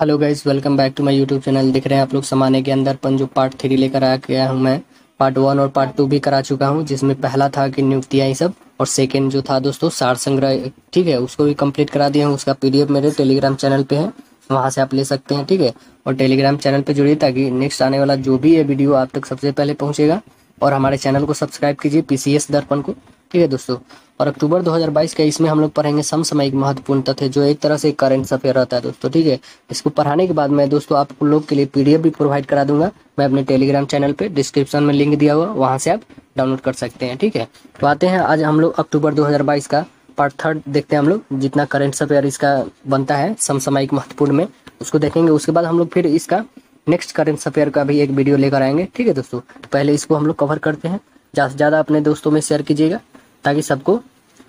hello guys welcome back to my YouTube channel देख रहे हैं आप लोग समाने के अंदर जो पार्ट थ्री लेकर आया गया हूँ मैं पार्ट वन और पार्ट टू भी करा चुका हूँ जिसमें पहला था कि नियुक्तियाँ ही सब और सेकेंड जो था दोस्तों सार संग्रह ठीक है उसको भी कंप्लीट करा दिया हूँ उसका पीडीएफ मेरे टेलीग्राम चैनल पे है वहाँ से आप ले सकते हैं ठीक है और टेलीग्राम चैनल पर जुड़िए ताकि नेक्स्ट आने वाला जो भी है वीडियो आप तक सबसे पहले पहुँचेगा और हमारे चैनल को सब्सक्राइब कीजिए पीसीएस दर्पण को ठीक है दोस्तों और अक्टूबर 2022 का इसमें हम लोग पढ़ेंगे समसामयिक महत्वपूर्ण तथ्य जो एक तरह से करंट अफेयर रहता है दोस्तों ठीक है इसको पढ़ाने के बाद मैं दोस्तों आप लोग के लिए पीडीएफ भी प्रोवाइड करा दूंगा मैं अपने टेलीग्राम चैनल पे डिस्क्रिप्शन में लिंक दिया हुआ वहाँ से आप डाउनलोड कर सकते हैं ठीक है तो आते हैं आज हम लोग अक्टूबर दो का पार्ट थर्ड देखते हैं हम लोग जितना करंट अफेयर इसका बनता है समसामयिक महत्वपूर्ण में उसको देखेंगे उसके बाद हम लोग फिर इसका नेक्स्ट करेंट अफेयर का भी एक वीडियो लेकर आएंगे ठीक है दोस्तों तो पहले इसको हम लोग कवर करते हैं ज़्यादा से ज़्यादा अपने दोस्तों में शेयर कीजिएगा ताकि सबको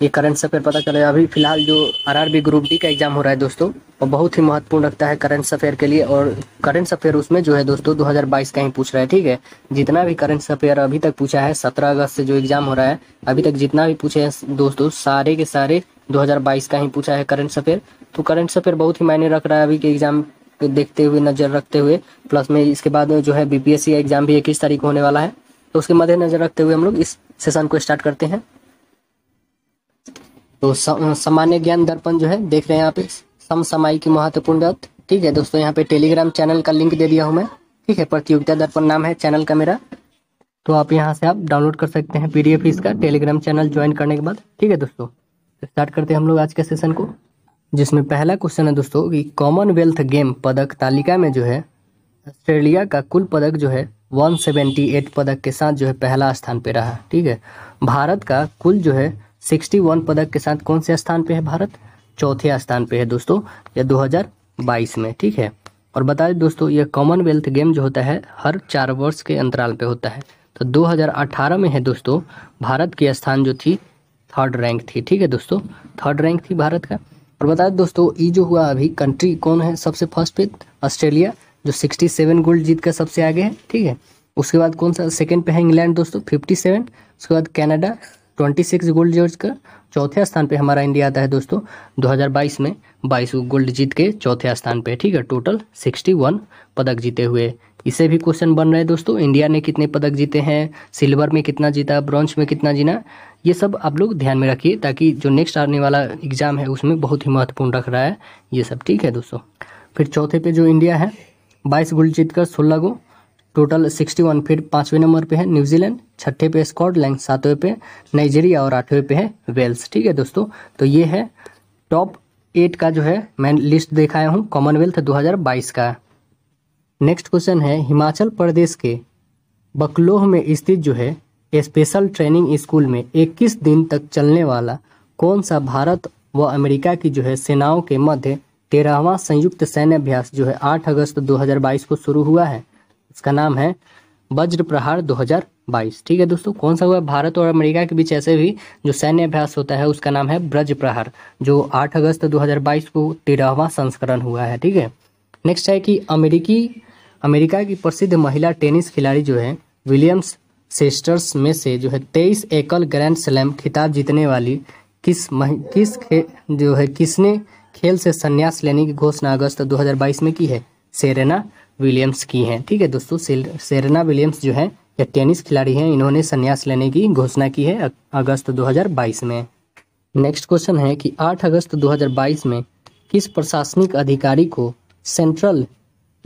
ये करंट अफेयर पता चले अभी फिलहाल जो आरआरबी ग्रुप डी का एग्जाम हो रहा है दोस्तों और बहुत ही महत्वपूर्ण रखता है करंट अफेयर के लिए और करंट अफेयर उसमें जो है दोस्तों 2022 का ही पूछ रहा है ठीक है जितना भी करंट अफेयर अभी तक पूछा है 17 अगस्त से जो एग्जाम हो रहा है अभी तक जितना भी पूछे हैं दोस्तों सारे के सारे दो का ही पूछा है करंट अफेयर तो करंट अफेयर बहुत ही मायने रख रहा है अभी के एग्जाम देखते हुए नजर रखते हुए प्लस में इसके बाद में जो है बीपीएससी का एग्जाम भी इक्कीस तारीख होने वाला है तो उसके मद्देनजर रखते हुए हम लोग इस सेशन को स्टार्ट करते हैं तो सामान्य ज्ञान दर्पण जो है देख रहे हैं यहाँ पे समसमाई की महत्वपूर्ण बात ठीक है दोस्तों यहाँ पे टेलीग्राम चैनल का लिंक दे दिया हूँ मैं ठीक है प्रतियोगिता दर्पण नाम है चैनल का मेरा तो आप यहाँ से आप डाउनलोड कर सकते हैं पीडीएफ इसका टेलीग्राम चैनल ज्वाइन करने के बाद ठीक है दोस्तों स्टार्ट तो करते हैं हम लोग आज के सेशन को जिसमें पहला क्वेश्चन है दोस्तों कि कॉमनवेल्थ गेम पदक तालिका में जो है ऑस्ट्रेलिया का कुल पदक जो है 178 पदक के साथ जो है पहला स्थान पे रहा ठीक है भारत का कुल जो है 61 पदक के साथ कौन से स्थान पे है भारत चौथे स्थान पे है दोस्तों यह 2022 में ठीक है और बता दें दोस्तों यह कॉमनवेल्थ गेम जो होता है हर चार वर्ष के अंतराल पे होता है तो 2018 में है दोस्तों भारत की स्थान जो थी थर्ड रैंक थी ठीक है दोस्तों थर्ड रैंक थी भारत का और बताए दोस्तों ये जो हुआ अभी कंट्री कौन है सबसे फर्स्ट पे ऑस्ट्रेलिया जो 67 गोल्ड जीत कर सबसे आगे है ठीक है उसके बाद कौन सा सेकंड पे है इंग्लैंड दोस्तों 57 उसके बाद कनाडा 26 गोल्ड जीत कर चौथे स्थान पे हमारा इंडिया आता है दोस्तों 2022 में 22 गोल्ड जीत के चौथे स्थान पे ठीक है टोटल 61 पदक जीते हुए इससे भी क्वेश्चन बन रहा है दोस्तों इंडिया ने कितने पदक जीते हैं सिल्वर में कितना जीता ब्रॉन्ज में कितना जीना ये सब आप लोग ध्यान में रखिए ताकि जो नेक्स्ट आने वाला एग्जाम है उसमें बहुत ही महत्वपूर्ण रख रहा है ये सब ठीक है दोस्तों फिर चौथे पे जो इंडिया है बाईस गोल्ड जीतकर सोलह गो टोटल सिक्सटी वन फिर पाँचवें नंबर पे है न्यूजीलैंड छठे पे स्कॉटलैंड सातवें पे नाइजीरिया और आठवें पे है वेल्स ठीक है दोस्तों तो ये है टॉप एट का जो है मैं लिस्ट देखाया हूँ कॉमनवेल्थ 2022 का नेक्स्ट क्वेश्चन है हिमाचल प्रदेश के बकलोह में स्थित जो है स्पेशल ट्रेनिंग स्कूल में 21 दिन तक चलने वाला कौन सा भारत व अमेरिका की जो है सेनाओं के मध्य तेरहवा संयुक्त सैन्य अभ्यास जो है 8 अगस्त 2022 को शुरू हुआ है इसका नाम है वज्र प्रहार 2022 ठीक है दोस्तों कौन सा हुआ भारत और अमेरिका के बीच ऐसे भी जो सैन्य अभ्यास होता है उसका नाम है ब्रज प्रहार जो 8 अगस्त 2022 को तेरहवा संस्करण हुआ है ठीक है नेक्स्ट है कि अमेरिकी अमेरिका की प्रसिद्ध महिला टेनिस खिलाड़ी जो है विलियम्स सेस्टर्स में से जो है तेईस एकल ग्रैंड स्लैम खिताब जीतने वाली किस मह, किस खे, जो है किसने खेल से संन्यास लेने की घोषणा अगस्त 2022 में की है सेरेना विलियम्स की है ठीक है दोस्तों सेरेना विलियम्स जो है ये टेनिस खिलाड़ी हैं इन्होंने संन्यास लेने की घोषणा की है अगस्त 2022 में नेक्स्ट क्वेश्चन है कि 8 अगस्त 2022 में किस प्रशासनिक अधिकारी को सेंट्रल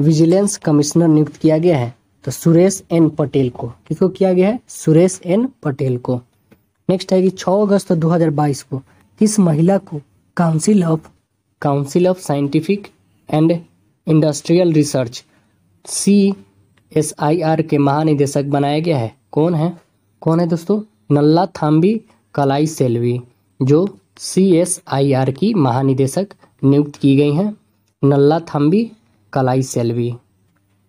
विजिलेंस कमिश्नर नियुक्त किया गया है तो सुरेश एन पटेल को किसको किया गया है सुरेश एन पटेल को नेक्स्ट है कि 6 अगस्त 2022 को किस महिला को council of council of scientific and industrial research C S I R के महानिदेशक बनाया गया है कौन है कौन है दोस्तों नल्ला थाम्बी कलाई सेल्वी जो सी एस आई आर की महानिदेशक नियुक्त की गई हैं नल्ला थाम्बी कलाई सेल्वी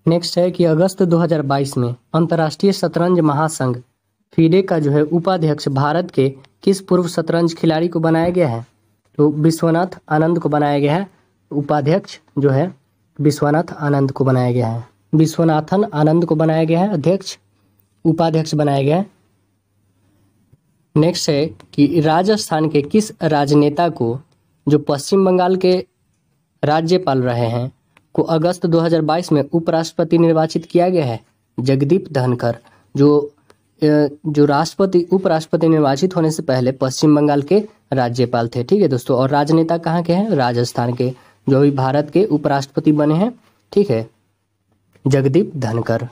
नेक्स्ट है कि अगस्त 2022 में अंतर्राष्ट्रीय शतरंज महासंघ फीडे का जो है उपाध्यक्ष भारत के किस पूर्व शतरंज खिलाड़ी को बनाया गया है तो विश्वनाथ आनंद को बनाया गया है उपाध्यक्ष जो है विश्वनाथ आनंद को बनाया गया है विश्वनाथन आनंद को बनाया गया है अध्यक्ष उपाध्यक्ष बनाया गया है नेक्स्ट है कि राजस्थान के किस राजनेता को जो पश्चिम बंगाल के राज्यपाल रहे हैं को अगस्त 2022 में उपराष्ट्रपति निर्वाचित किया गया है जगदीप धनखर जो जो राष्ट्रपति उपराष्ट्रपति निर्वाचित होने से पहले पश्चिम बंगाल के राज्यपाल थे ठीक है दोस्तों और राजनेता कहाँ के हैं राजस्थान के जो अभी भारत के उपराष्ट्रपति बने हैं ठीक है जगदीप धनकर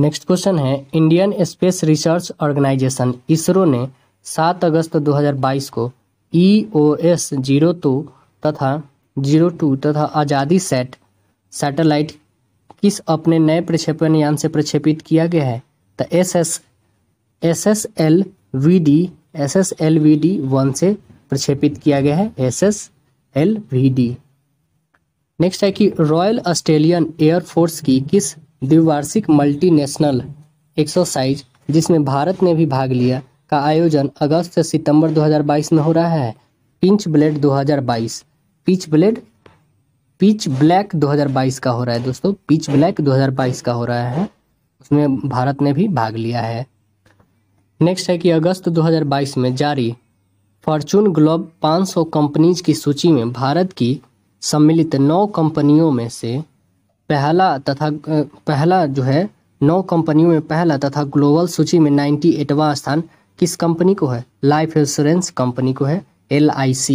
नेक्स्ट क्वेश्चन है Indian space research organisation ISRO ने 7 अगस्त 2022 को E O S zero two तथा जीरो टू तथा आज़ादी सेट सैटेलाइट किस अपने नए प्रक्षेपण यान से प्रक्षेपित किया गया है तो S S S S L V D S S L V D one से प्रक्षेपित किया गया है S S L V D next है कि रॉयल ऑस्ट्रेलियन एयरफोर्स की किस द्विवार्षिक मल्टीनेशनल एक्सरसाइज जिसमें भारत ने भी भाग लिया का आयोजन अगस्त से सितंबर 2022 में हो रहा है pitch black 2022 pitch black pitch black 2022 का हो रहा है दोस्तों पिच ब्लैक 2022 का हो रहा है उसमें भारत ने भी भाग लिया है नेक्स्ट है कि अगस्त 2022 में जारी फॉर्चून ग्लोब 500 कंपनीज की सूची में भारत की सम्मिलित नौ कंपनियों में से पहला तथा पहला जो है नौ कंपनियों में पहला तथा ग्लोबल सूची में नाइन्टी एटवा स्थान किस कंपनी को है लाइफ इंश्योरेंस कंपनी को है एल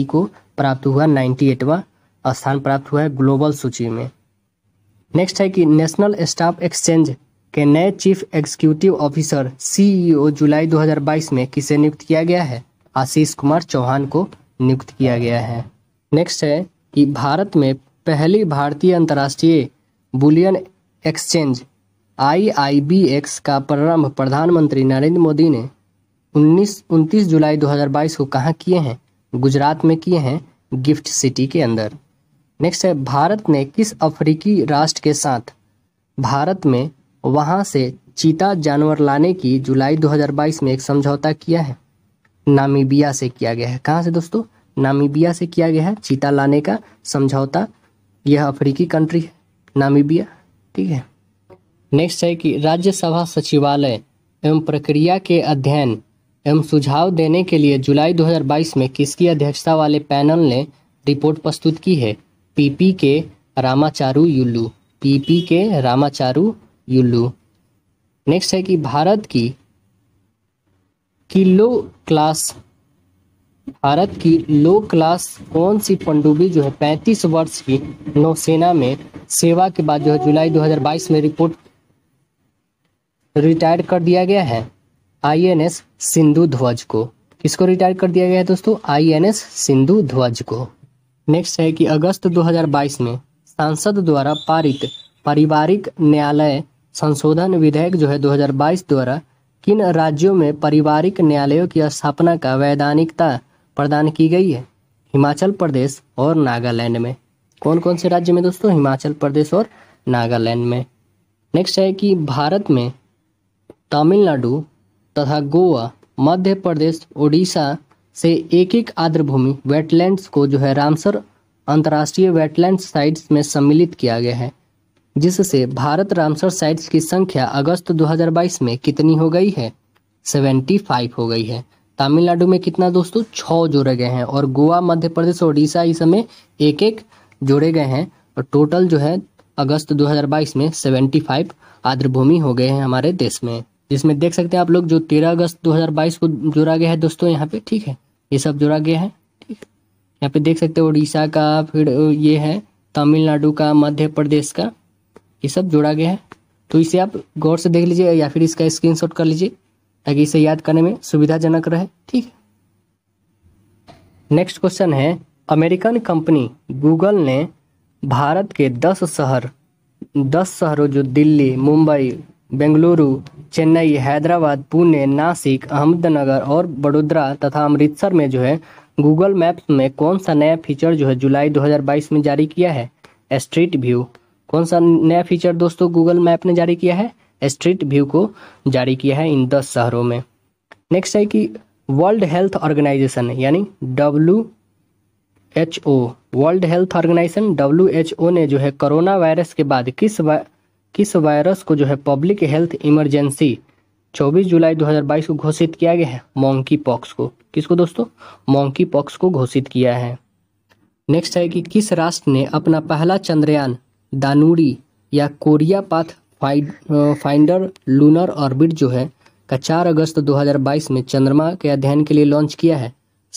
को प्राप्त हुआ नाइन्टी एटवा स्थान प्राप्त हुआ है ग्लोबल सूची में नेक्स्ट है कि नेशनल स्टाफ एक्सचेंज के नए chief executive officer CEO e जुलाई 2022 में किसे नियुक्त किया गया है आशीष कुमार चौहान को नियुक्त किया गया है नेक्स्ट है कि भारत में पहली भारतीय अंतर्राष्ट्रीय बुलियन एक्सचेंज आईआईबीएक्स का प्रारंभ प्रधानमंत्री नरेंद्र मोदी ने 19 29 जुलाई 2022 को कहाँ किए हैं गुजरात में किए हैं गिफ्ट सिटी के अंदर नेक्स्ट है भारत ने किस अफ्रीकी राष्ट्र के साथ भारत में वहां से चीता जानवर लाने की जुलाई 2022 में एक समझौता किया है नामीबिया से किया गया है कहाँ से दोस्तों नामीबिया से किया गया है चीता लाने का समझौता यह अफ्रीकी कंट्री है नामीबिया ठीक है नेक्स्ट है कि राज्यसभा सचिवालय एवं प्रक्रिया के अध्ययन एवं सुझाव देने के लिए जुलाई 2022 में किसकी अध्यक्षता वाले पैनल ने रिपोर्ट प्रस्तुत की है पीपी के रामाचारू युल्लू पीपी के रामाचारू युल्लू नेक्स्ट है कि भारत की किलो लो क्लास भारत की लो क्लास कौन सी पनडुब्बी जो है 35 वर्ष की नौसेना में सेवा के बाद जो है जुलाई 2022 में रिपोर्ट रिटायर कर दिया गया है आईएनएस सिंधु ध्वज को किसको रिटायर कर दिया गया है दोस्तों आईएनएस सिंधु ध्वज को नेक्स्ट है कि अगस्त 2022 में सांसद द्वारा पारित पारिवारिक न्यायालय संशोधन विधेयक जो है 2022 द्वारा किन राज्यों में पारिवारिक न्यायालयों की स्थापना का वैधानिकता प्रदान की गई है हिमाचल प्रदेश और नागालैंड में कौन कौन से राज्य में दोस्तों हिमाचल प्रदेश और नागालैंड में नेक्स्ट है कि भारत में तमिलनाडु तथा गोवा मध्य प्रदेश ओडिशा से एक एक भूमि वेटलैंड्स को जो है रामसर अंतर्राष्ट्रीय वेटलैंड साइट्स में सम्मिलित किया गया है जिससे भारत रामसर साइट्स की संख्या अगस्त 2022 में कितनी हो गई है 75 हो गई है तमिलनाडु में कितना दोस्तों छः जोड़े गए हैं और गोवा मध्य प्रदेश उड़ीसा इस समय एक एक जोड़े गए हैं और टोटल जो है अगस्त 2022 में 75 आर्द्रभूमि हो गए हैं हमारे देश में जिसमें देख सकते हैं आप लोग जो तेरह अगस्त 2022 को जोड़ा गया है दोस्तों यहाँ पे ठीक है ये सब जोड़ा गया है ठीक है यहाँ पे देख सकते हैं उड़ीसा का फिर ये है तमिलनाडु का मध्य प्रदेश का ये सब जोड़ा गया है तो इसे आप गौर से देख लीजिए या फिर इसका स्क्रीन कर लीजिए ताकि इसे याद करने में सुविधाजनक रहे ठीक है नेक्स्ट क्वेश्चन है अमेरिकन कंपनी गूगल ने भारत के दस शहर दस शहरों जो दिल्ली मुंबई बेंगलुरु चेन्नई हैदराबाद पुणे नासिक अहमदनगर और बड़ोदरा तथा अमृतसर में जो है गूगल मैप्स में कौन सा नया फीचर जो है जुलाई 2022 में जारी किया है स्ट्रीट व्यू कौन सा नया फीचर दोस्तों गूगल मैप ने जारी किया है स्ट्रीट व्यू को जारी किया है इन दस शहरों में नेक्स्ट है कि वर्ल्ड हेल्थ ऑर्गेनाइजेशन यानी W H O World Health Organisation W H O ने जो है कोरोना वायरस के बाद किस वा... किस वायरस को जो है पब्लिक हेल्थ इमरजेंसी 24 जुलाई 2022 को घोषित किया गया है मोंकी पॉक्स को किसको दोस्तों मॉन्की पॉक्स को घोषित किया है नेक्स्ट है कि किस राष्ट्र ने अपना पहला चंद्रयान दानूडी या Korea pathfinder lunar orbit जो है का 4 अगस्त 2022 में चंद्रमा के अध्ययन के लिए लॉन्च किया है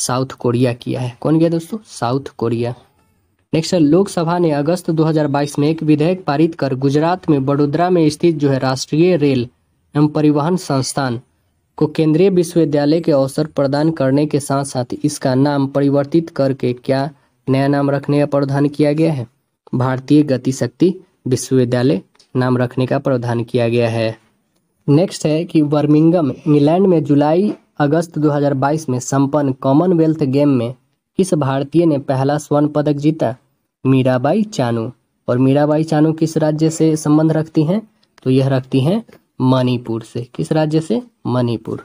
साउथ कोरिया किया है कौन किया दोस्तों साउथ कोरिया नेक्स्ट है लोकसभा ने अगस्त 2022 में एक विधेयक पारित कर गुजरात में बड़ोदरा में स्थित जो है राष्ट्रीय रेल एवं परिवहन संस्थान को केंद्रीय विश्वविद्यालय के अवसर प्रदान करने के साथ साथ इसका नाम परिवर्तित करके क्या नया नाम रखने का प्रावधान किया गया है भारतीय गतिशक्ति विश्वविद्यालय नाम रखने का प्रावधान किया गया है नेक्स्ट है कि बर्मिंगम इंग्लैंड में जुलाई अगस्त 2022 में संपन्न कॉमनवेल्थ गेम में किस भारतीय ने पहला स्वर्ण पदक जीता मीराबाई चानू और मीराबाई चानू किस राज्य से संबंध रखती हैं तो यह रखती हैं मणिपुर से किस राज्य से मणिपुर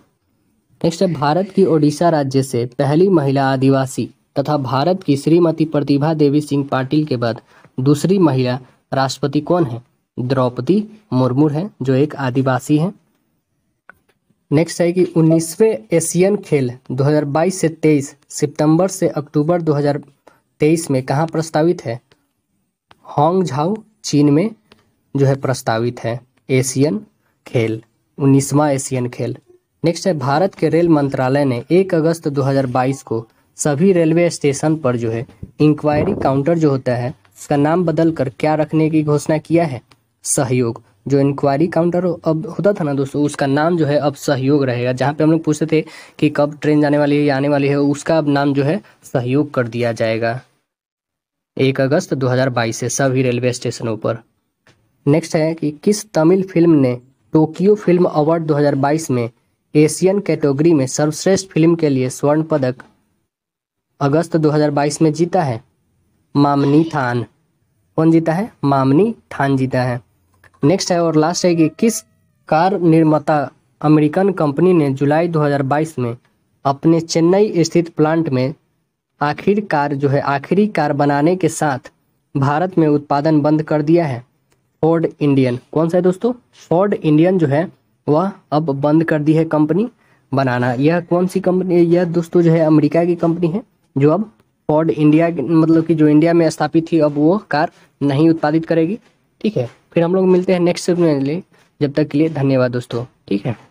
नेक्स्ट है भारत की ओडिशा राज्य से पहली महिला आदिवासी तथा भारत की श्रीमती प्रतिभा देवी सिंह पाटिल के बाद दूसरी महिला राष्ट्रपति कौन है द्रौपदी मुर्मू है जो एक आदिवासी है नेक्स्ट है कि उन्नीसवें एशियन खेल 2022 से 23 सितंबर से अक्टूबर 2023 में कहाँ प्रस्तावित है झाउ चीन में जो है प्रस्तावित है एशियन खेल उन्नीसवा एशियन खेल नेक्स्ट है भारत के रेल मंत्रालय ने 1 अगस्त 2022 को सभी रेलवे स्टेशन पर जो है इंक्वायरी काउंटर जो होता है उसका नाम बदलकर क्या रखने की घोषणा किया है सहयोग जो इंक्वायरी काउंटर अब होता था ना दोस्तों उसका नाम जो है अब सहयोग रहेगा जहाँ पे हम लोग पूछते थे कि कब ट्रेन जाने वाली है या आने वाली है उसका अब नाम जो है सहयोग कर दिया जाएगा एक अगस्त 2022 से सभी रेलवे स्टेशनों पर नेक्स्ट है कि किस तमिल फिल्म ने टोक्यो फिल्म अवार्ड 2022 में एशियन कैटेगरी में सर्वश्रेष्ठ फिल्म के लिए स्वर्ण पदक अगस्त 2022 में जीता है मामनी थान कौन जीता है मामनी थान जीता है नेक्स्ट है और लास्ट है कि किस कार निर्माता अमेरिकन कंपनी ने जुलाई 2022 में अपने चेन्नई स्थित प्लांट में आखिर कार जो है आखिरी कार बनाने के साथ भारत में उत्पादन बंद कर दिया है फोर्ड इंडियन कौन सा है दोस्तों फोर्ड इंडियन जो है वह अब बंद कर दी है कंपनी बनाना यह कौन सी कंपनी यह दोस्तों जो है अमेरिका की कंपनी है जो अब फोर्ड इंडिया मतलब कि जो इंडिया में स्थापित थी अब वो कार नहीं उत्पादित करेगी ठीक है फिर हम लोग मिलते हैं नेक्स्ट में जब तक के लिए धन्यवाद दोस्तों ठीक है